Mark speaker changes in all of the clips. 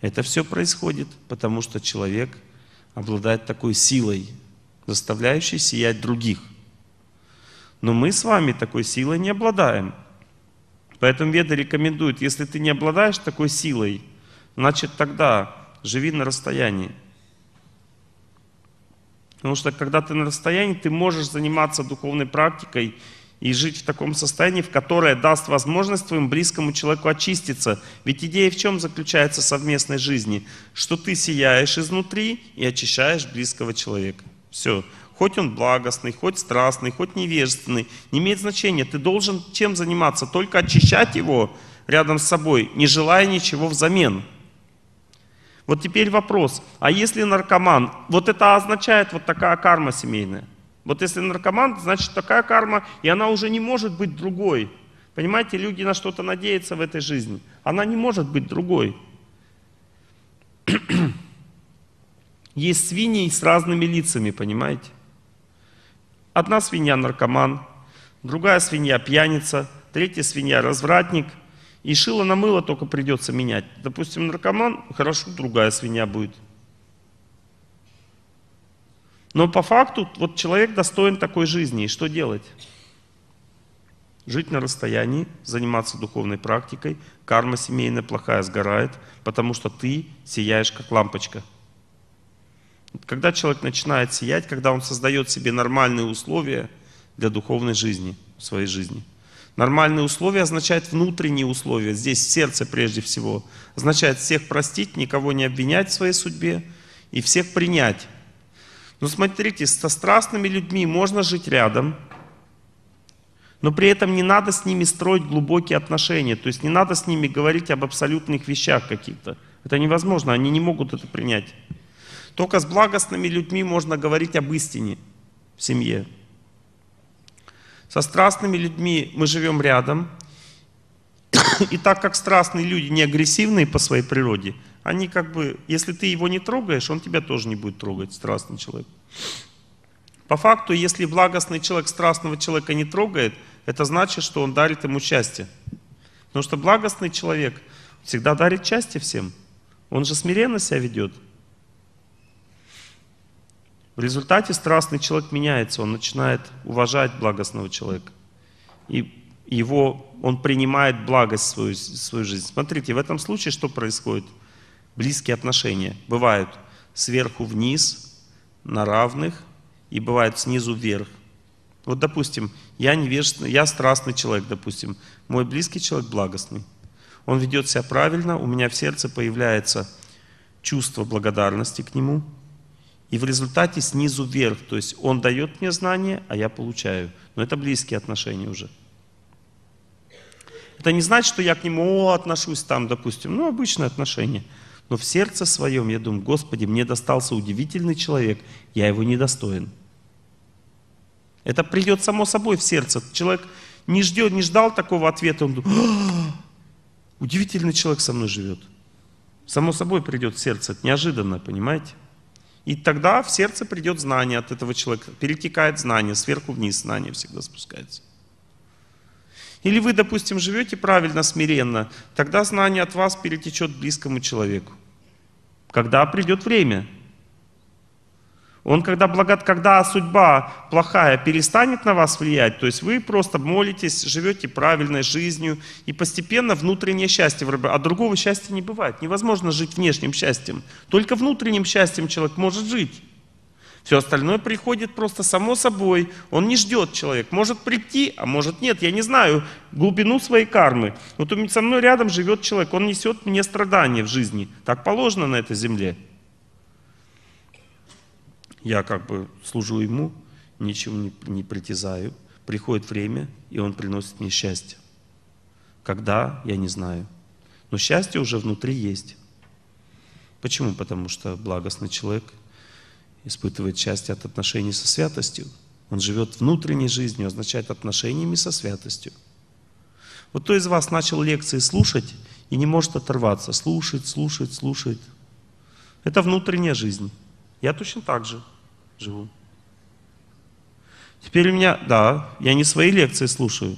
Speaker 1: Это все происходит, потому что человек обладает такой силой, заставляющей сиять других. Но мы с вами такой силой не обладаем. Поэтому Веды рекомендуют, если ты не обладаешь такой силой, значит тогда живи на расстоянии. Потому что когда ты на расстоянии, ты можешь заниматься духовной практикой – и жить в таком состоянии, в которое даст возможность твоему близкому человеку очиститься. Ведь идея в чем заключается в совместной жизни? Что ты сияешь изнутри и очищаешь близкого человека. Все. Хоть он благостный, хоть страстный, хоть невежественный, не имеет значения. Ты должен чем заниматься? Только очищать его рядом с собой, не желая ничего взамен. Вот теперь вопрос, а если наркоман, вот это означает вот такая карма семейная – вот если наркоман, значит такая карма, и она уже не может быть другой. Понимаете, люди на что-то надеются в этой жизни. Она не может быть другой. Есть свиньи с разными лицами, понимаете? Одна свинья наркоман, другая свинья пьяница, третья свинья развратник. И шило на мыло только придется менять. Допустим, наркоман, хорошо, другая свинья будет – но по факту вот человек достоин такой жизни. И что делать? Жить на расстоянии, заниматься духовной практикой. Карма семейная плохая сгорает, потому что ты сияешь как лампочка. Когда человек начинает сиять, когда он создает себе нормальные условия для духовной жизни, своей жизни. Нормальные условия означают внутренние условия, здесь сердце прежде всего. Означает всех простить, никого не обвинять в своей судьбе и всех принять. Но ну, смотрите, со страстными людьми можно жить рядом, но при этом не надо с ними строить глубокие отношения, то есть не надо с ними говорить об абсолютных вещах каких-то. Это невозможно, они не могут это принять. Только с благостными людьми можно говорить об истине в семье. Со страстными людьми мы живем рядом, и так как страстные люди не агрессивные по своей природе – они как бы, если ты его не трогаешь, он тебя тоже не будет трогать, страстный человек. По факту, если благостный человек страстного человека не трогает, это значит, что он дарит ему счастье. Потому что благостный человек всегда дарит счастье всем. Он же смиренно себя ведет. В результате страстный человек меняется, он начинает уважать благостного человека. И его, он принимает благость в свою, в свою жизнь. Смотрите, в этом случае что происходит – близкие отношения. Бывают сверху вниз, на равных, и бывают снизу вверх. Вот, допустим, я невежественный, я страстный человек, допустим. Мой близкий человек благостный. Он ведет себя правильно, у меня в сердце появляется чувство благодарности к нему. И в результате снизу вверх, то есть он дает мне знания, а я получаю. Но это близкие отношения уже. Это не значит, что я к нему отношусь там, допустим, ну, обычные отношения – но в сердце своем я думаю, Господи, мне достался удивительный человек, я его не достоин Это придет само собой в сердце. Человек не, ждет, не ждал такого ответа, он думает, «А, удивительный человек со мной живет. Само собой придет в сердце, это неожиданно, понимаете? И тогда в сердце придет знание от этого человека. Перетекает знание, сверху вниз знание всегда спускается. Или вы, допустим, живете правильно, смиренно, тогда знание от вас перетечет близкому человеку когда придет время. Он, когда, благод... когда судьба плохая перестанет на вас влиять, то есть вы просто молитесь, живете правильной жизнью, и постепенно внутреннее счастье вырабатывается. А другого счастья не бывает. Невозможно жить внешним счастьем. Только внутренним счастьем человек может жить. Все остальное приходит просто само собой. Он не ждет человек. Может прийти, а может нет. Я не знаю глубину своей кармы. Вот со мной рядом живет человек. Он несет мне страдания в жизни. Так положено на этой земле. Я как бы служу ему, ничего не, не притязаю. Приходит время, и он приносит мне счастье. Когда, я не знаю. Но счастье уже внутри есть. Почему? Потому что благостный человек испытывает счастье от отношений со святостью. Он живет внутренней жизнью, означает отношениями со святостью. Вот кто из вас начал лекции слушать и не может оторваться? Слушает, слушает, слушает. Это внутренняя жизнь. Я точно так же живу. Теперь у меня, да, я не свои лекции слушаю.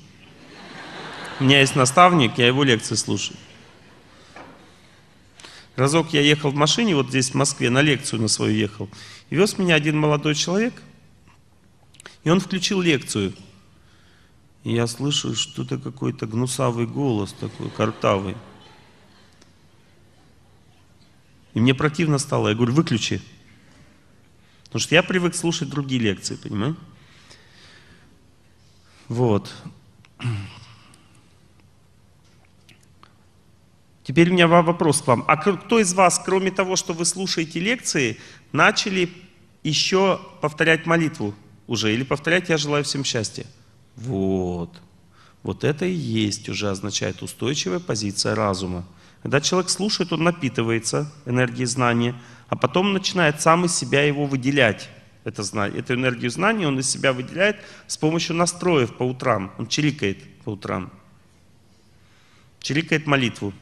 Speaker 1: У меня есть наставник, я его лекции слушаю. Разок я ехал в машине, вот здесь в Москве, на лекцию на свою ехал. И вез меня один молодой человек, и он включил лекцию. И я слышу, что-то какой-то гнусавый голос такой, картавый. И мне противно стало. Я говорю, выключи. Потому что я привык слушать другие лекции, понимаешь? Вот. Теперь у меня вопрос к вам. А кто из вас, кроме того, что вы слушаете лекции, начали еще повторять молитву уже? Или повторять «Я желаю всем счастья»? Вот. Вот это и есть уже означает устойчивая позиция разума. Когда человек слушает, он напитывается энергией знания, а потом начинает сам из себя его выделять. Это знание, эту энергию знания он из себя выделяет с помощью настроев по утрам. Он чирикает по утрам. Чирикает молитву.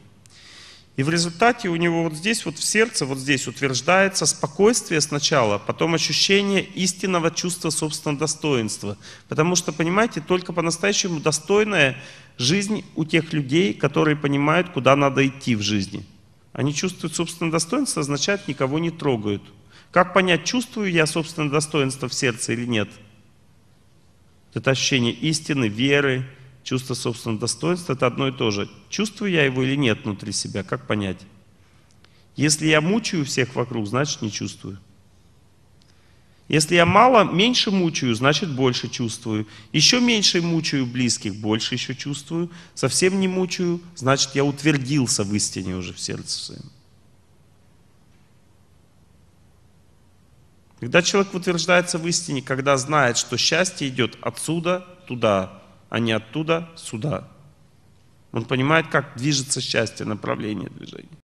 Speaker 1: И в результате у него вот здесь, вот в сердце, вот здесь утверждается спокойствие сначала, потом ощущение истинного чувства собственного достоинства. Потому что, понимаете, только по-настоящему достойная жизнь у тех людей, которые понимают, куда надо идти в жизни. Они чувствуют собственное достоинство, означает, никого не трогают. Как понять, чувствую я собственное достоинство в сердце или нет? Это ощущение истины, веры, Чувство собственного достоинства – это одно и то же. Чувствую я его или нет внутри себя, как понять? Если я мучаю всех вокруг, значит не чувствую. Если я мало, меньше мучаю, значит больше чувствую. Еще меньше мучаю близких, больше еще чувствую. Совсем не мучаю, значит я утвердился в истине уже в сердце своем. Когда человек утверждается в истине, когда знает, что счастье идет отсюда туда, а не оттуда сюда. Он понимает, как движется счастье, направление движения.